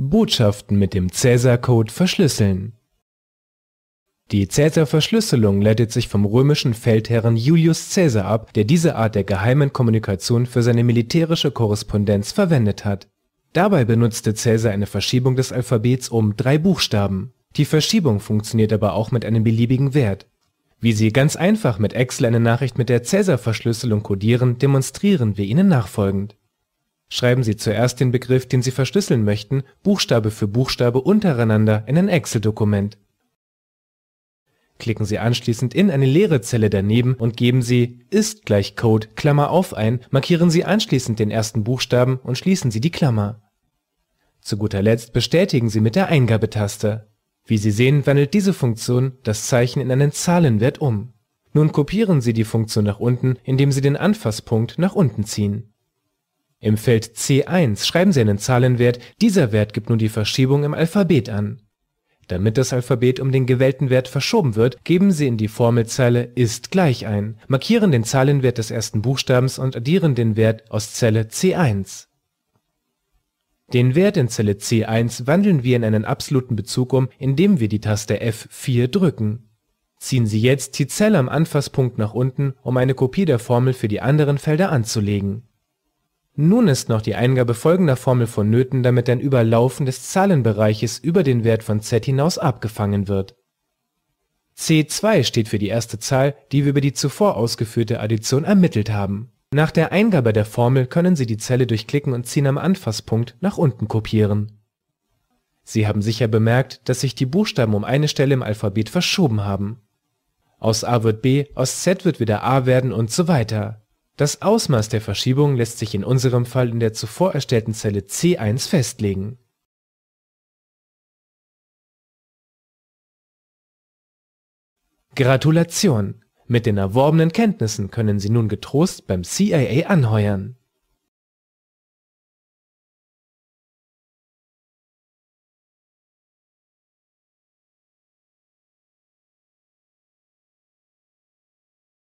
Botschaften mit dem cäsar code verschlüsseln. Die cäsar verschlüsselung leitet sich vom römischen Feldherren Julius Cäsar ab, der diese Art der geheimen Kommunikation für seine militärische Korrespondenz verwendet hat. Dabei benutzte Cäsar eine Verschiebung des Alphabets um drei Buchstaben. Die Verschiebung funktioniert aber auch mit einem beliebigen Wert. Wie Sie ganz einfach mit Excel eine Nachricht mit der cäsar verschlüsselung codieren, demonstrieren wir Ihnen nachfolgend. Schreiben Sie zuerst den Begriff, den Sie verschlüsseln möchten, Buchstabe für Buchstabe untereinander in ein Excel-Dokument. Klicken Sie anschließend in eine leere Zelle daneben und geben Sie ist gleich Code Klammer auf ein, markieren Sie anschließend den ersten Buchstaben und schließen Sie die Klammer. Zu guter Letzt bestätigen Sie mit der Eingabetaste. Wie Sie sehen, wandelt diese Funktion das Zeichen in einen Zahlenwert um. Nun kopieren Sie die Funktion nach unten, indem Sie den Anfasspunkt nach unten ziehen. Im Feld C1 schreiben Sie einen Zahlenwert, dieser Wert gibt nun die Verschiebung im Alphabet an. Damit das Alphabet um den gewählten Wert verschoben wird, geben Sie in die Formelzeile ist gleich ein, markieren den Zahlenwert des ersten Buchstabens und addieren den Wert aus Zelle C1. Den Wert in Zelle C1 wandeln wir in einen absoluten Bezug um, indem wir die Taste F4 drücken. Ziehen Sie jetzt die Zelle am Anfasspunkt nach unten, um eine Kopie der Formel für die anderen Felder anzulegen. Nun ist noch die Eingabe folgender Formel vonnöten, damit ein Überlaufen des Zahlenbereiches über den Wert von z hinaus abgefangen wird. C2 steht für die erste Zahl, die wir über die zuvor ausgeführte Addition ermittelt haben. Nach der Eingabe der Formel können Sie die Zelle durch Klicken und Ziehen am Anfasspunkt nach unten kopieren. Sie haben sicher bemerkt, dass sich die Buchstaben um eine Stelle im Alphabet verschoben haben. Aus A wird B, aus Z wird wieder A werden und so weiter. Das Ausmaß der Verschiebung lässt sich in unserem Fall in der zuvor erstellten Zelle C1 festlegen Gratulation! Mit den erworbenen Kenntnissen können Sie nun getrost beim CIA anheuern